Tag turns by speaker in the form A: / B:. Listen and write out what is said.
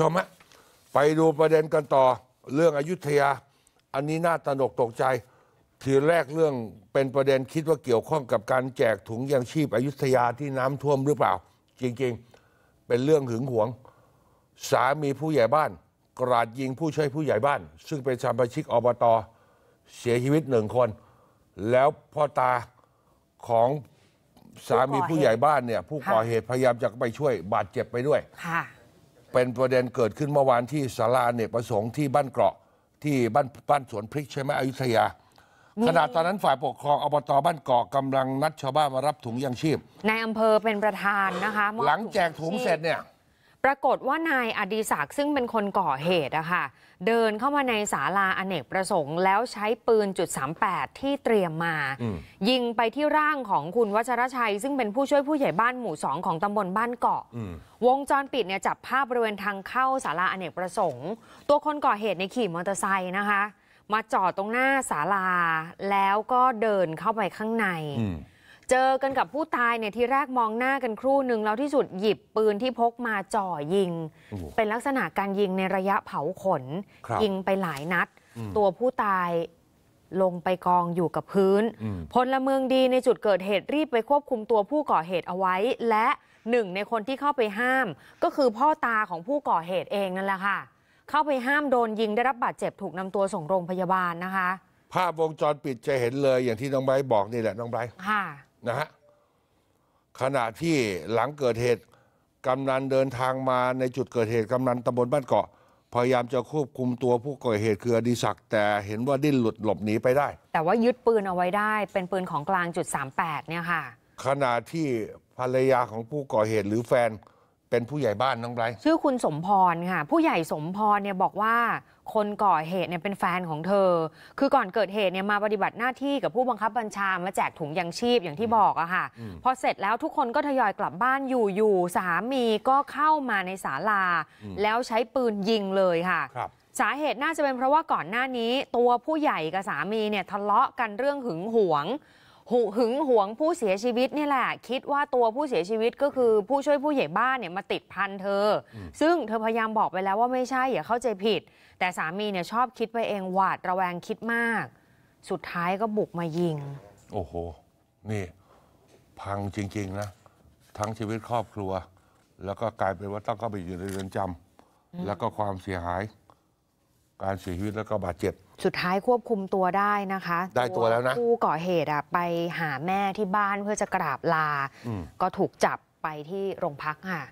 A: ชมฮะไปดูประเด็นกันต่อเรื่องอยุธยาอันนี้น่าตนกตกใจทีแรกเรื่องเป็นประเด็นคิดว่าเกี่ยวข้องกับการแจกถุงยางชีพอยุธยาที่น้ำท่วมหรือเปล่า จริงๆเป็นเรื่องหึงหวง สามีผู้ใหญ่บ้านกราดยิงผู้ช่วยผู้ใหญ่บ้าน ซึ่งเป็นสมาชิกอบตอเสียชีวิตหนึ่งคน แล้วพ่อตาของสามีผู้ใหญ่บ้านเนี่ยผู้ก่อเหตุพยายามจะไปช่วยบาดเจ็บไปด้วยค่ะเป็นประเด็นเกิดขึ้นเมื่อวานที่สาราเนี่ยประสงค์ที่บ้านเกราะที่บ้านบ้านสวนพริกใช่ไหมอยุธยาขณะตอนนั้นฝ่ายปกครองอบตบ้านเกาะกำลังนัดชาวบ้านมารับถุงยังชีพ
B: ในอำเภอเป็นประธานนะคะหลังแจกถุงเสร็จเนี่ยปรากฏว่านายอดีศักดิ์ซึ่งเป็นคนก่อเหตุอะค่ะเดินเข้ามาในศาลาอเนกประสงค์แล้วใช้ปืนจุด38ที่เตรียมมา ยิงไปที่ร่างของคุณวัชรชัย ซึ่งเป็นผู้ช่วยผู้ใหญ่บ้านหมู่สองของตำบลบ้านเกาะวงจรปิดเนี่ยจับภาพบริเวณทางเข้าศาลาอเนกประสงค์ ตัวคนก่อเหตุในขี่มอเตอร์ไซค์นะคะ มาจอดตรงหน้าศาลาแล้วก็เดินเข้าไปข้างในเจอกันกับผู้ตายเนี่ยทีแรกมองหน้ากันครู่หนึ่งแล้วที่สุดหยิบปืนที่พกมาจ่อยิง เป็นลักษณะการยิงในระยะเผาขน ยิงไปหลายนัด ตัวผู้ตายลงไปกองอยู่กับพื้นพลเมืองดีในจุดเกิดเหตุรีบไปควบคุมตัวผู้ก่อเหตุเอาไว้ และหนึ่งในคนที่เข้าไปห้าม ก็คือพ่อตาของผู้ก่อเหตุเองนั่นแหละค่ะ เข้าไปห้ามโดนยิงได้รับบาดเจ็บถูกนำตัวส่งโรงพยาบาลนะคะ
A: ภาพวงจรปิดจะเห็นเลยอย่างที่น้องไบร์บอกนี่แหละน้องไบร์ค่ะนะฮะขณะที่หลังเกิดเหตุ กำนันเดินทางมาในจุดเกิดเหตุกำนันตำบลบ้านเกาะพยายามจะควบคุมตัวผู้ก่อเหตุคืออดีศักดิ์แต่เห็นว่าดิ้นหลุดหลบหนีไปได้
B: แต่ว่ายึดปืนเอาไว้ได้เป็นปืนของกลางจุด38เนี่ยค่ะ
A: ขณะที่ภรรยาของผู้ก่อเหตุหรือแฟนเป็นผู้ใหญ่บ้านน้องไร
B: ชื่อคุณสมพรค่ะ ผู้ใหญ่สมพรเนี่ยบอกว่าคนก่อเหตุเนี่ยเป็นแฟนของเธอ คือก่อนเกิดเหตุเนี่ยมาปฏิบัติหน้าที่กับผู้บังคับบัญชามาแจกถุงยังชีพอย่างที่บอกอะค่ะ พอเสร็จแล้วทุกคนก็ทยอยกลับบ้านอยู่อยู่สามีก็เข้ามาในศาลา แล้วใช้ปืนยิงเลยค่ะคสาเหตุน่าจะเป็นเพราะว่าก่อนหน้านี้ตัวผู้ใหญ่กับสามีเนี่ยทะเลาะกันเรื่องหึงหวงหหึงหวงผู้เสียชีวิตนี่แหละ คิดว่าตัวผู้เสียชีวิตก็คือ ผู้ช่วยผู้ใหญ่บ้านเนี่ยมาติดพันเธอ ซึ่งเธอพยายามบอกไปแล้วว่าไม่ใช่ อย่าเข้าใจผิด แต่สามีเนี่ยชอบคิดไปเองหวาดระแวงคิดมาก สุดท้ายก็บุกมายิง
A: โอ้โหนี่พังจริงๆนะทั้งชีวิตครอบครัว แล้วก็กลายเป็นว่าต้องเข้าไปอยู่ในเรือนจำแล้วก็ความเสียหายการเสียชีวิตแล้วก็บาดเจ็บ
B: สุดท้ายควบคุมตัวได้นะคะ ได้ตัวแล้วนะผู้ก่อเหตุอะไปหาแม่ที่บ้านเพื่อจะกราบลาก็ถูกจับไปที่โรงพักค่ะ